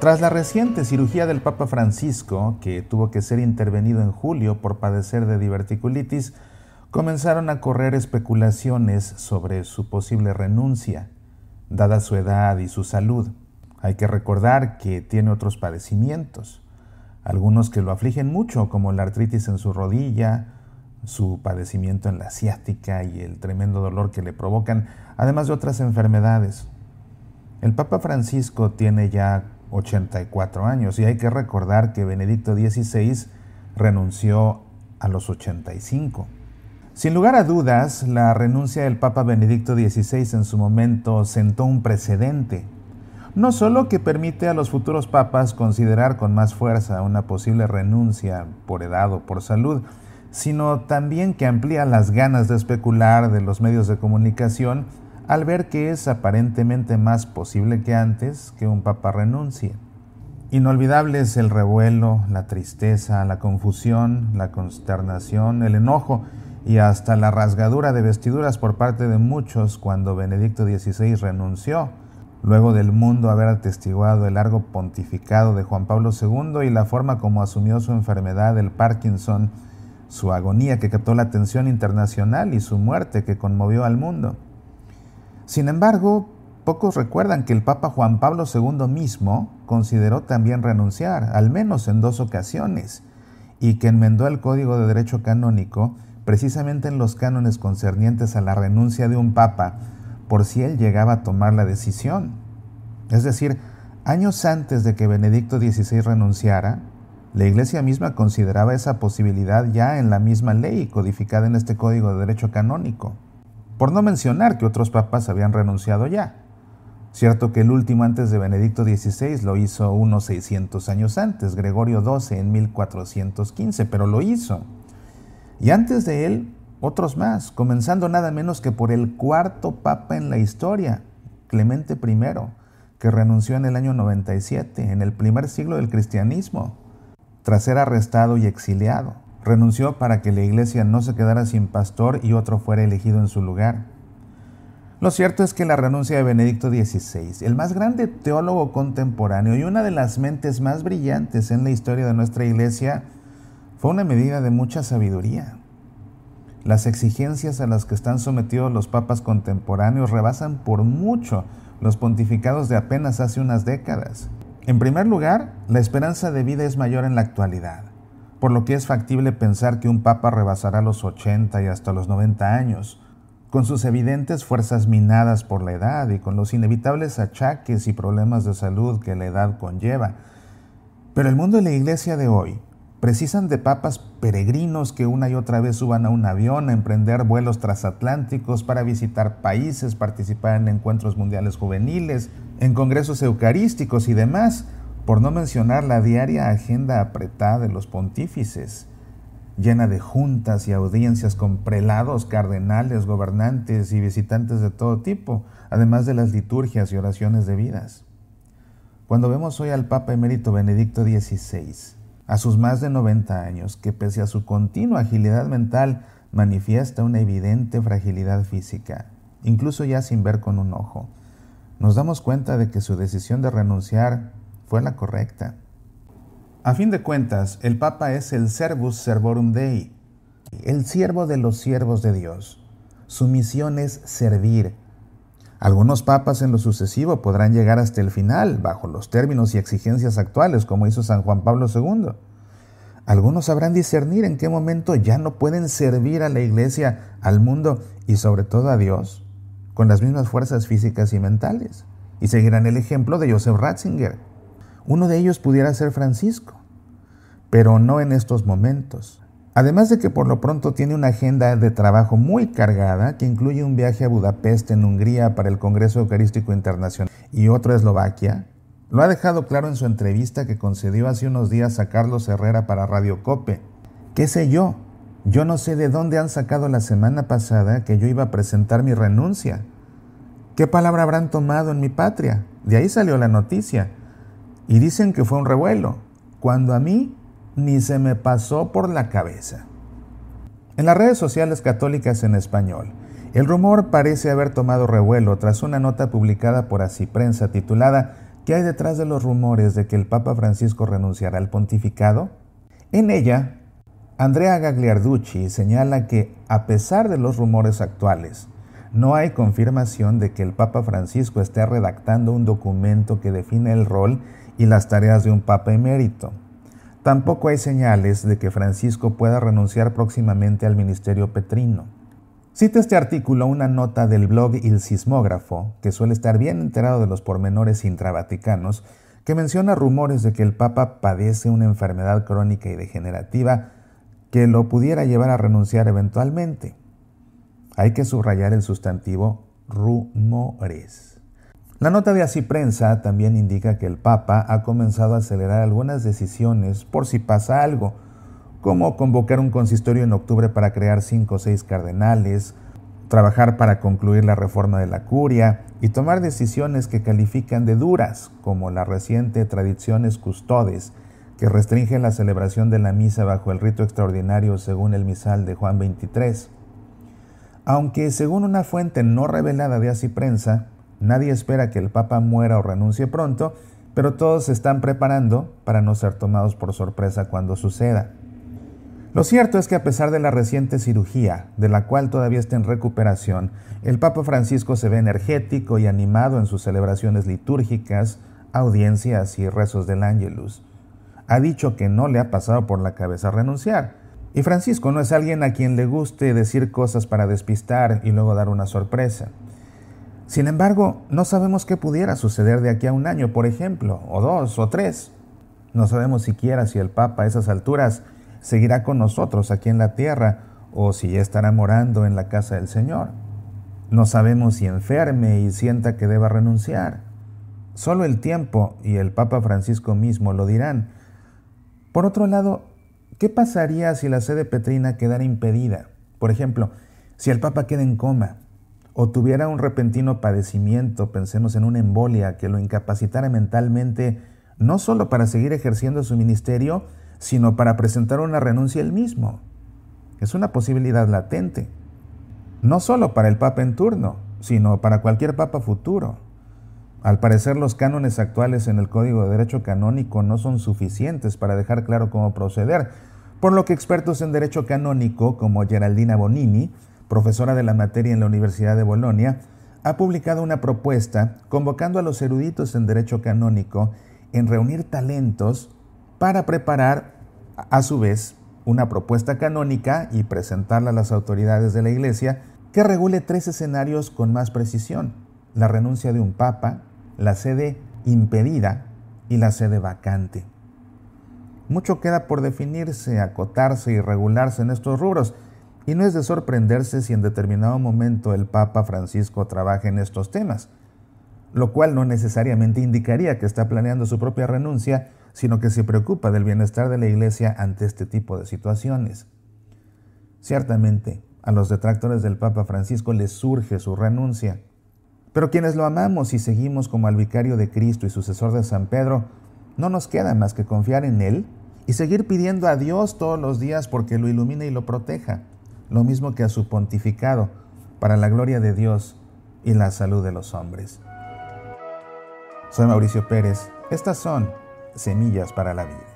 Tras la reciente cirugía del Papa Francisco, que tuvo que ser intervenido en julio por padecer de diverticulitis, comenzaron a correr especulaciones sobre su posible renuncia, dada su edad y su salud. Hay que recordar que tiene otros padecimientos, algunos que lo afligen mucho, como la artritis en su rodilla, su padecimiento en la ciática y el tremendo dolor que le provocan, además de otras enfermedades. El Papa Francisco tiene ya 84 años. Y hay que recordar que Benedicto XVI renunció a los 85. Sin lugar a dudas, la renuncia del Papa Benedicto XVI en su momento sentó un precedente, no solo que permite a los futuros papas considerar con más fuerza una posible renuncia por edad o por salud, sino también que amplía las ganas de especular de los medios de comunicación al ver que es aparentemente más posible que antes que un papa renuncie. Inolvidable es el revuelo, la tristeza, la confusión, la consternación, el enojo y hasta la rasgadura de vestiduras por parte de muchos cuando Benedicto XVI renunció, luego del mundo haber atestiguado el largo pontificado de Juan Pablo II y la forma como asumió su enfermedad del Parkinson, su agonía que captó la atención internacional y su muerte que conmovió al mundo. Sin embargo, pocos recuerdan que el Papa Juan Pablo II mismo consideró también renunciar, al menos en dos ocasiones, y que enmendó el Código de Derecho Canónico precisamente en los cánones concernientes a la renuncia de un papa por si él llegaba a tomar la decisión. Es decir, años antes de que Benedicto XVI renunciara, la Iglesia misma consideraba esa posibilidad ya en la misma ley codificada en este Código de Derecho Canónico por no mencionar que otros papas habían renunciado ya. Cierto que el último antes de Benedicto XVI lo hizo unos 600 años antes, Gregorio XII en 1415, pero lo hizo. Y antes de él, otros más, comenzando nada menos que por el cuarto papa en la historia, Clemente I, que renunció en el año 97, en el primer siglo del cristianismo, tras ser arrestado y exiliado renunció para que la iglesia no se quedara sin pastor y otro fuera elegido en su lugar. Lo cierto es que la renuncia de Benedicto XVI, el más grande teólogo contemporáneo y una de las mentes más brillantes en la historia de nuestra iglesia, fue una medida de mucha sabiduría. Las exigencias a las que están sometidos los papas contemporáneos rebasan por mucho los pontificados de apenas hace unas décadas. En primer lugar, la esperanza de vida es mayor en la actualidad por lo que es factible pensar que un papa rebasará los 80 y hasta los 90 años, con sus evidentes fuerzas minadas por la edad y con los inevitables achaques y problemas de salud que la edad conlleva. Pero el mundo y la iglesia de hoy precisan de papas peregrinos que una y otra vez suban a un avión a emprender vuelos transatlánticos para visitar países, participar en encuentros mundiales juveniles, en congresos eucarísticos y demás, por no mencionar la diaria agenda apretada de los pontífices, llena de juntas y audiencias con prelados, cardenales, gobernantes y visitantes de todo tipo, además de las liturgias y oraciones debidas. Cuando vemos hoy al Papa emérito Benedicto XVI, a sus más de 90 años, que pese a su continua agilidad mental, manifiesta una evidente fragilidad física, incluso ya sin ver con un ojo, nos damos cuenta de que su decisión de renunciar fue la correcta. A fin de cuentas, el Papa es el Servus Servorum Dei, el siervo de los siervos de Dios. Su misión es servir. Algunos papas en lo sucesivo podrán llegar hasta el final, bajo los términos y exigencias actuales, como hizo San Juan Pablo II. Algunos sabrán discernir en qué momento ya no pueden servir a la iglesia, al mundo y sobre todo a Dios, con las mismas fuerzas físicas y mentales. Y seguirán el ejemplo de Joseph Ratzinger, uno de ellos pudiera ser Francisco, pero no en estos momentos. Además de que por lo pronto tiene una agenda de trabajo muy cargada que incluye un viaje a Budapest en Hungría para el Congreso Eucarístico Internacional y otro a Eslovaquia, lo ha dejado claro en su entrevista que concedió hace unos días a Carlos Herrera para Radio Cope. ¿Qué sé yo? Yo no sé de dónde han sacado la semana pasada que yo iba a presentar mi renuncia. ¿Qué palabra habrán tomado en mi patria? De ahí salió la noticia. Y dicen que fue un revuelo, cuando a mí ni se me pasó por la cabeza. En las redes sociales católicas en español, el rumor parece haber tomado revuelo tras una nota publicada por Así Prensa titulada ¿Qué hay detrás de los rumores de que el Papa Francisco renunciará al pontificado? En ella, Andrea Gagliarducci señala que, a pesar de los rumores actuales, no hay confirmación de que el Papa Francisco esté redactando un documento que define el rol y las tareas de un papa emérito. Tampoco hay señales de que Francisco pueda renunciar próximamente al ministerio petrino. Cita este artículo una nota del blog Il Sismógrafo, que suele estar bien enterado de los pormenores intravaticanos, que menciona rumores de que el Papa padece una enfermedad crónica y degenerativa que lo pudiera llevar a renunciar eventualmente. Hay que subrayar el sustantivo rumores. La nota de Así Prensa también indica que el Papa ha comenzado a acelerar algunas decisiones por si pasa algo, como convocar un consistorio en octubre para crear cinco o seis cardenales, trabajar para concluir la reforma de la curia y tomar decisiones que califican de duras, como la reciente Tradiciones Custodes, que restringe la celebración de la misa bajo el rito extraordinario según el misal de Juan 23. Aunque según una fuente no revelada de Así Prensa, Nadie espera que el Papa muera o renuncie pronto, pero todos se están preparando para no ser tomados por sorpresa cuando suceda. Lo cierto es que a pesar de la reciente cirugía, de la cual todavía está en recuperación, el Papa Francisco se ve energético y animado en sus celebraciones litúrgicas, audiencias y rezos del Ángelus. Ha dicho que no le ha pasado por la cabeza renunciar. Y Francisco no es alguien a quien le guste decir cosas para despistar y luego dar una sorpresa. Sin embargo, no sabemos qué pudiera suceder de aquí a un año, por ejemplo, o dos, o tres. No sabemos siquiera si el Papa a esas alturas seguirá con nosotros aquí en la tierra o si ya estará morando en la casa del Señor. No sabemos si enferme y sienta que deba renunciar. Solo el tiempo y el Papa Francisco mismo lo dirán. Por otro lado, ¿qué pasaría si la sede petrina quedara impedida? Por ejemplo, si el Papa queda en coma o tuviera un repentino padecimiento, pensemos en una embolia que lo incapacitara mentalmente, no solo para seguir ejerciendo su ministerio, sino para presentar una renuncia él mismo. Es una posibilidad latente, no solo para el Papa en turno, sino para cualquier Papa futuro. Al parecer los cánones actuales en el Código de Derecho Canónico no son suficientes para dejar claro cómo proceder, por lo que expertos en derecho canónico como Geraldina Bonini profesora de la materia en la Universidad de Bolonia, ha publicado una propuesta convocando a los eruditos en derecho canónico en reunir talentos para preparar a su vez una propuesta canónica y presentarla a las autoridades de la Iglesia que regule tres escenarios con más precisión, la renuncia de un papa, la sede impedida y la sede vacante. Mucho queda por definirse, acotarse y regularse en estos rubros, y no es de sorprenderse si en determinado momento el Papa Francisco trabaja en estos temas, lo cual no necesariamente indicaría que está planeando su propia renuncia, sino que se preocupa del bienestar de la Iglesia ante este tipo de situaciones. Ciertamente, a los detractores del Papa Francisco les surge su renuncia, pero quienes lo amamos y seguimos como al vicario de Cristo y sucesor de San Pedro, no nos queda más que confiar en Él y seguir pidiendo a Dios todos los días porque lo ilumine y lo proteja lo mismo que a su pontificado, para la gloria de Dios y la salud de los hombres. Soy Mauricio Pérez. Estas son Semillas para la Vida.